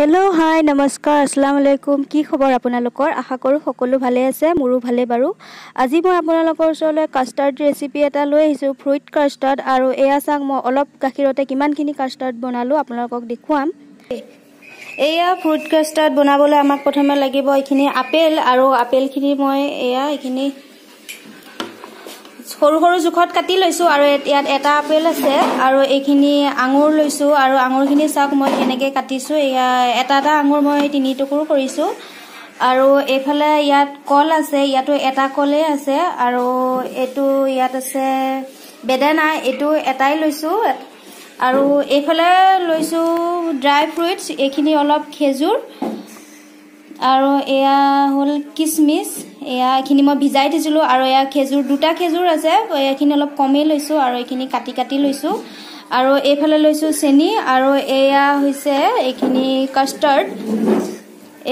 hello' হাই নমস্কাৰ আছলাম আলাইকুম কি খবৰ আপোনালোকৰ আশা কৰোঁ সকলো ভালে আছে মোৰো ভালে বাৰু আজি মই আপোনালোকৰ ওচৰলৈ কাষ্টাৰ্ড ৰেচিপি এটা লৈ আহিছোঁ ফ্ৰুইট কাষ্টাৰ্ড আৰু এয়া চাওক মই অলপ গাখীৰতে কিমানখিনি কাষ্টাৰ্ড বনালোঁ আপোনালোকক দেখুৱাম এয়া ফ্ৰুইট কাষ্টাৰ্ড বনাবলৈ আমাক প্ৰথমে লাগিব এইখিনি আপেল আৰু আপেলখিনি মই এয়া এইখিনি সৰু সৰু জোখত কাটি লৈছোঁ আৰু ইয়াত এটা আপেল আছে আৰু এইখিনি আঙুৰ লৈছোঁ আৰু আঙুৰখিনি চাওক মই কেনেকৈ কাটিছোঁ এয়া এটা এটা আঙুৰ মই তিনি টুকুৰো কৰিছোঁ আৰু এইফালে ইয়াত কল আছে ইয়াতো এটা কলেই আছে আৰু এইটো ইয়াত আছে বেদেনা এইটো এটাই লৈছোঁ আৰু এইফালে লৈছোঁ ড্ৰাই ফ্ৰুইটছ এইখিনি অলপ খেজুৰ আৰু এয়া হ'ল কিচমিচ এয়া এইখিনি মই ভিজাই থৈছিলোঁ আৰু এয়া খেজুৰ দুটা খেজুৰ আছে এইখিনি অলপ কমেই লৈছোঁ আৰু এইখিনি কাটি কাটি লৈছোঁ আৰু এইফালে লৈছোঁ চেনি আৰু এয়া হৈছে এইখিনি কাষ্টাৰ্ড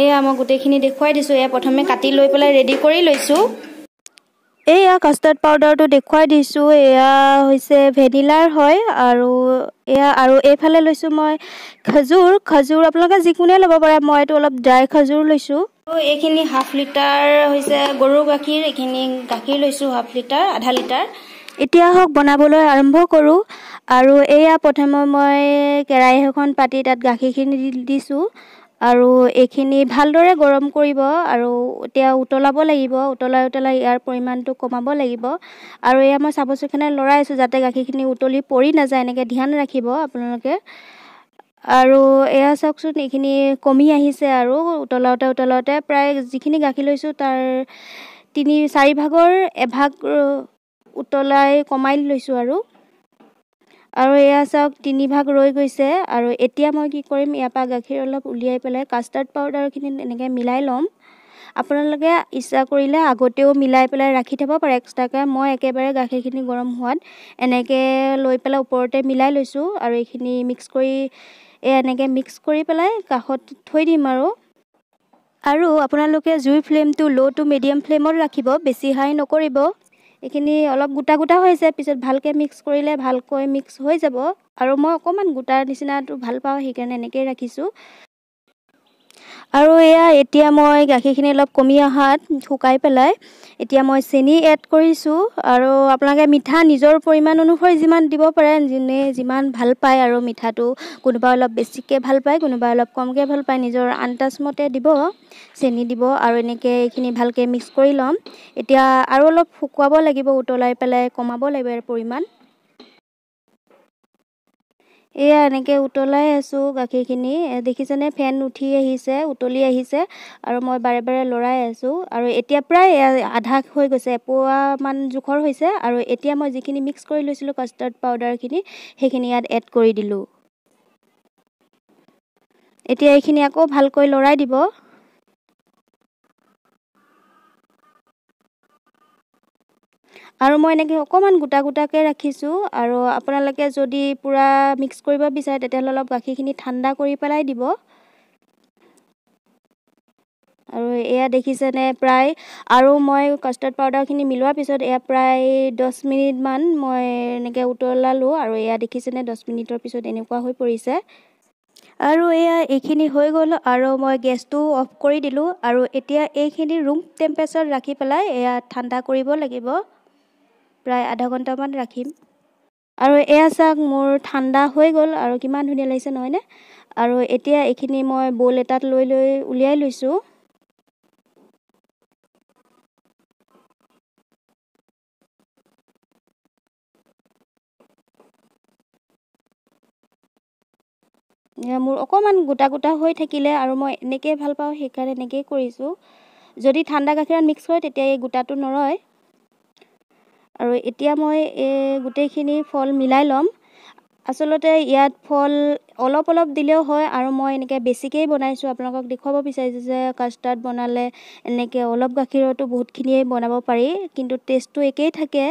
এয়া মই গোটেইখিনি দেখুৱাই দিছোঁ এয়া প্ৰথমে কাটি লৈ পেলাই ৰেডি কৰি লৈছোঁ এয়া কাষ্টাৰ্ড পাউদাৰটো দেখুৱাই দিছোঁ এয়া হৈছে ভেনিলাৰ হয় আৰু এয়া আৰু এইফালে লৈছোঁ মই খাজুৰ খাজুৰ আপোনালোকে যিকোনোৱে ল'ব পাৰে মই এইটো অলপ ড্ৰাই খাজুৰ লৈছোঁ এইখিনি হাফ লিটাৰ হৈছে গৰু গাখীৰ এইখিনি গাখীৰ লৈছোঁ হাফ লিটাৰ আধা লিটাৰ এতিয়া হওক বনাবলৈ আৰম্ভ কৰোঁ আৰু এয়া প্ৰথমে মই কেৰাহী এখন পাতি তাত গাখীৰখিনি দিছোঁ আৰু এইখিনি ভালদৰে গৰম কৰিব আৰু এতিয়া উতলাব লাগিব উতলাই উতলাই ইয়াৰ পৰিমাণটো কমাব লাগিব আৰু এয়া মই চাবচোখনে লৰাই আছোঁ যাতে গাখীৰখিনি উতলি পৰি নাযায় এনেকৈ ধ্যান ৰাখিব আপোনালোকে আৰু এয়া চাওকচোন এইখিনি কমি আহিছে আৰু উতলাওঁতে উতলাওঁতে প্ৰায় যিখিনি গাখীৰ লৈছোঁ তাৰ তিনি চাৰিভাগৰ এভাগ উতলাই কমাই লৈছোঁ আৰু আৰু এয়া চাওক তিনিভাগ ৰৈ গৈছে আৰু এতিয়া মই কি কৰিম ইয়াৰ পৰা গাখীৰ অলপ উলিয়াই পেলাই কাষ্টাৰ্ড পাউদাৰখিনি এনেকৈ মিলাই ল'ম আপোনালোকে ইচ্ছা কৰিলে আগতেও মিলাই পেলাই ৰাখি থ'ব পাৰে এক্সট্ৰাকৈ মই একেবাৰে গাখীৰখিনি গৰম হোৱাত এনেকৈ লৈ পেলাই ওপৰতে মিলাই লৈছোঁ আৰু এইখিনি মিক্স কৰি এই এনেকৈ মিক্স কৰি পেলাই কাষত থৈ দিম আৰু আৰু আপোনালোকে জুই ফ্লেমটো ল' টু মিডিয়াম ফ্লেমত ৰাখিব বেছি হাই নকৰিব এইখিনি অলপ গোটা গোটা হৈছে পিছত ভালকৈ মিক্স কৰিলে ভালকৈ মিক্স হৈ যাব আৰু মই অকণমান গোটাৰ নিচিনাটো ভাল পাওঁ সেইকাৰণে এনেকৈয়ে ৰাখিছোঁ আৰু এয়া এতিয়া মই গাখীৰখিনি অলপ কমি অহাত শুকাই পেলাই এতিয়া মই চেনি এড কৰিছোঁ আৰু আপোনালোকে মিঠা নিজৰ পৰিমাণ অনুসৰি যিমান দিব পাৰে যোনে যিমান ভাল পায় আৰু মিঠাটো কোনোবা অলপ বেছিকৈ ভাল পায় কোনোবা অলপ কমকৈ ভাল পায় নিজৰ আন্দাজ মতে দিব চেনি দিব আৰু এনেকৈ এইখিনি ভালকৈ মিক্স কৰি ল'ম এতিয়া আৰু অলপ শুকুৱাব লাগিব উতলাই পেলাই কমাব লাগিব ইয়াৰ পৰিমাণ এয়া এনেকৈ উতলাই আছোঁ গাখীৰখিনি দেখিছেনে ফেন উঠি আহিছে উতলি আহিছে আৰু মই বাৰে বাৰে লৰাই আছোঁ আৰু এতিয়া প্ৰায় আধা হৈ গৈছে এপোৱামান জোখৰ হৈছে আৰু এতিয়া মই যিখিনি মিক্স কৰি লৈছিলোঁ কাষ্টাৰ্ড পাউডাৰখিনি সেইখিনি ইয়াত এড কৰি দিলোঁ এতিয়া এইখিনি আকৌ ভালকৈ লৰাই দিব আৰু মই এনেকৈ অকণমান গোটা গোটাকৈ ৰাখিছোঁ আৰু আপোনালোকে যদি পূৰা মিক্স কৰিব বিচাৰে তেতিয়াহ'লে অলপ গাখীৰখিনি ঠাণ্ডা কৰি পেলাই দিব আৰু এয়া দেখিছেনে প্ৰায় আৰু মই কাষ্টাৰ্ড পাউডাৰখিনি মিলোৱাৰ পিছত এয়া প্ৰায় দহ মিনিটমান মই এনেকৈ উতলালোঁ আৰু এয়া দেখিছেনে দহ মিনিটৰ পিছত এনেকুৱা হৈ পৰিছে আৰু এয়া এইখিনি হৈ গ'ল আৰু মই গেছটো অফ কৰি দিলোঁ আৰু এতিয়া এইখিনি ৰুম টেম্পেচাৰ ৰাখি পেলাই এয়া ঠাণ্ডা কৰিব লাগিব প্ৰায় আধা ঘণ্টামান ৰাখিম আৰু এয়া চাওক মোৰ ঠাণ্ডা হৈ গ'ল আৰু কিমান ধুনীয়া লাগিছে নহয়নে আৰু এতিয়া এইখিনি মই বল এটাত লৈ লৈ উলিয়াই লৈছোঁ মোৰ অকণমান গোটা গোটা হৈ থাকিলে আৰু মই এনেকেই ভাল পাওঁ সেইকাৰণে এনেকেই কৰিছোঁ যদি ঠাণ্ডা গাখীৰত মিক্স কৰে তেতিয়া এই গোটাটো নৰয় আৰু এতিয়া মই এই গোটেইখিনি ফল মিলাই ল'ম আচলতে ইয়াত ফল অলপ অলপ দিলেও হয় আৰু মই এনেকৈ বেছিকেই বনাইছোঁ আপোনালোকক দেখুৱাব বিচাৰিছোঁ যে কাষ্টাৰ্ড বনালে এনেকৈ অলপ গাখীৰতো বহুতখিনিয়েই বনাব পাৰি কিন্তু টেষ্টটো একেই থাকে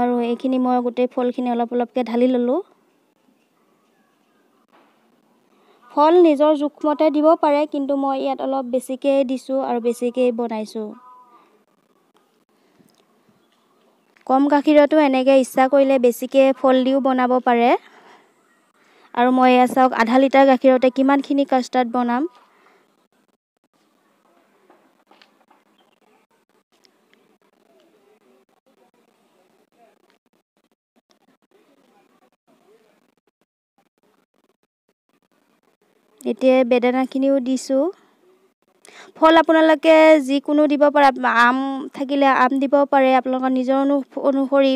আৰু এইখিনি মই গোটেই ফলখিনি অলপ অলপকৈ ঢালি ল'লোঁ ফল নিজৰ জোখমতে দিব পাৰে কিন্তু মই ইয়াত অলপ বেছিকেই দিছোঁ আৰু বেছিকেই বনাইছোঁ কম গাখীৰতো এনেকৈ ইচ্ছা কৰিলে বেছিকৈ ফল দিও বনাব পাৰে আৰু মই এয়া চাওক আধা লিটাৰ গাখীৰতে কিমানখিনি কাষ্টাৰ্ড বনাম এতিয়া বেদানাখিনিও দিছোঁ ফল আপোনালোকে যিকোনো দিব পাৰে আম থাকিলে আম দিব পাৰে আপোনালোকৰ নিজৰ অনু অনুসৰি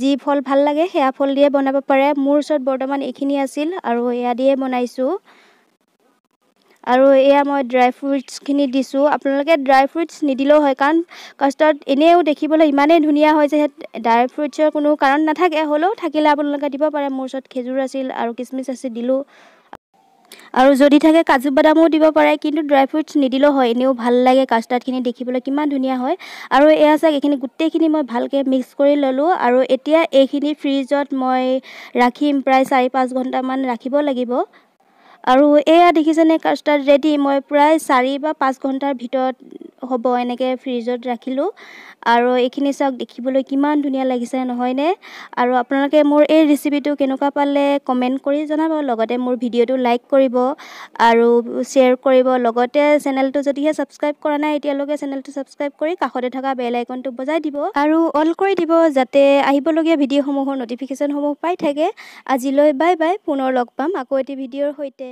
যি ফল ভাল লাগে সেয়া ফল দিয়ে বনাব পাৰে মোৰ ওচৰত বৰ্তমান এইখিনি আছিল আৰু এয়া দিয়ে বনাইছোঁ আৰু এয়া মই ড্ৰাই ফ্ৰুটছখিনি দিছোঁ আপোনালোকে ড্ৰাই ফ্ৰুটছ নিদিলেও হয় কাৰণ কাষ্টত এনেও দেখিবলৈ ইমানেই ধুনীয়া হয় যে ড্ৰাই ফ্ৰুটছৰ কোনো কাৰণ নাথাকে হ'লেও থাকিলে আপোনালোকে দিব পাৰে মোৰ ওচৰত খেজুৰ আছিল আৰু কিচমিচ আছিল দিলোঁ আৰু যদি থাকে কাজু বাদামো দিব পাৰে কিন্তু ড্ৰাই ফ্ৰুটছ নিদিলেও হয় এনেও ভাল লাগে কাষ্টাৰ্ডখিনি দেখিবলৈ কিমান ধুনীয়া হয় আৰু এয়া চাওক এইখিনি গোটেইখিনি মই ভালকৈ মিক্স কৰি ল'লোঁ আৰু এতিয়া এইখিনি ফ্ৰিজত মই ৰাখিম প্ৰায় চাৰি পাঁচ ঘণ্টামান ৰাখিব লাগিব আৰু এয়া দেখিছেনে কাষ্টাৰ্ড ৰেডি মই প্ৰায় চাৰি বা পাঁচ ঘণ্টাৰ ভিতৰত হ'ব এনেকৈ ফ্ৰিজত ৰাখিলোঁ আৰু এইখিনি চাওক দেখিবলৈ কিমান ধুনীয়া লাগিছে নহয়নে আৰু আপোনালোকে মোৰ এই ৰেচিপিটো কেনেকুৱা পালে কমেণ্ট কৰি জনাব লগতে মোৰ ভিডিঅ'টো লাইক কৰিব আৰু শ্বেয়াৰ কৰিব লগতে চেনেলটো যদিহে ছাবস্ক্ৰাইব কৰা নাই এতিয়ালৈকে চেনেলটো ছাবস্ক্ৰাইব কৰি কাষতে থকা বেল আইকনটো বজাই দিব আৰু অল কৰি দিব যাতে আহিবলগীয়া ভিডিঅ'সমূহৰ নটিফিকেশ্যনসমূহ পাই থাকে আজিলৈ বাই বাই পুনৰ লগ পাম আকৌ এটি ভিডিঅ'ৰ সৈতে